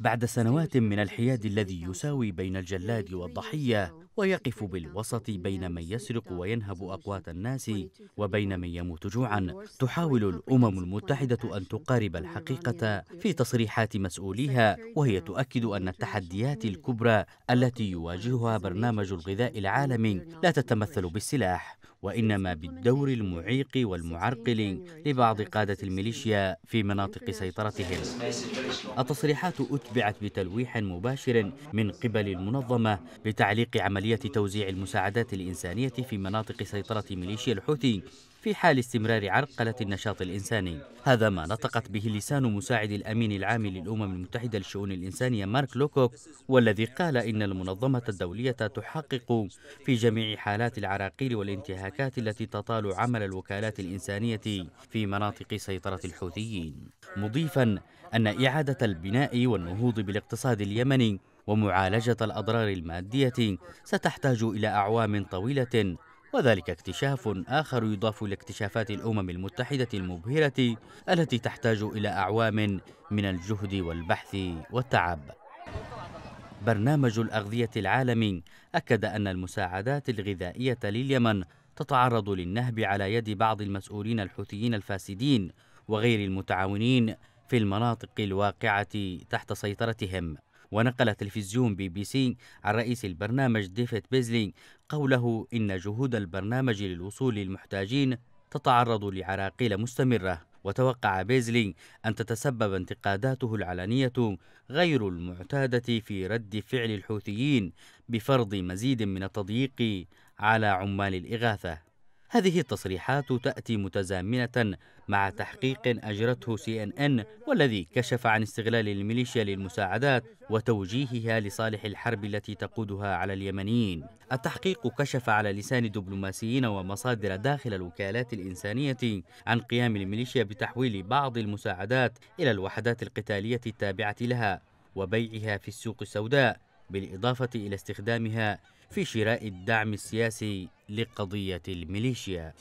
بعد سنوات من الحياد الذي يساوي بين الجلاد والضحية ويقف بالوسط بين من يسرق وينهب أقوات الناس وبين من يموت جوعا تحاول الأمم المتحدة أن تقارب الحقيقة في تصريحات مسؤوليها وهي تؤكد أن التحديات الكبرى التي يواجهها برنامج الغذاء العالمي لا تتمثل بالسلاح وإنما بالدور المعيق والمعرقل لبعض قادة الميليشيا في مناطق سيطرتهم التصريحات أتبعت بتلويح مباشر من قبل المنظمة بتعليق عملية عملية توزيع المساعدات الإنسانية في مناطق سيطرة ميليشيا الحوثي في حال استمرار عرقلة النشاط الإنساني هذا ما نطقت به لسان مساعد الأمين العام للأمم المتحدة للشؤون الإنسانية مارك لوكوك والذي قال إن المنظمة الدولية تحقق في جميع حالات العراقيل والانتهاكات التي تطال عمل الوكالات الإنسانية في مناطق سيطرة الحوثيين مضيفا أن إعادة البناء والنهوض بالاقتصاد اليمني ومعالجة الأضرار المادية ستحتاج إلى أعوام طويلة وذلك اكتشاف آخر يضاف إلى اكتشافات الأمم المتحدة المبهرة التي تحتاج إلى أعوام من الجهد والبحث والتعب برنامج الأغذية العالمي أكد أن المساعدات الغذائية لليمن تتعرض للنهب على يد بعض المسؤولين الحوثيين الفاسدين وغير المتعاونين في المناطق الواقعة تحت سيطرتهم ونقل تلفزيون بي بي سي عن رئيس البرنامج ديفيد بيزلي قوله إن جهود البرنامج للوصول للمحتاجين تتعرض لعراقيل مستمرة وتوقع بيزلي أن تتسبب انتقاداته العلنية غير المعتادة في رد فعل الحوثيين بفرض مزيد من التضييق على عمال الإغاثة هذه التصريحات تأتي متزامنة مع تحقيق أجرته سي إن إن والذي كشف عن استغلال الميليشيا للمساعدات وتوجيهها لصالح الحرب التي تقودها على اليمنيين التحقيق كشف على لسان دبلوماسيين ومصادر داخل الوكالات الإنسانية عن قيام الميليشيا بتحويل بعض المساعدات إلى الوحدات القتالية التابعة لها وبيعها في السوق السوداء بالإضافة إلى استخدامها في شراء الدعم السياسي لقضية الميليشيا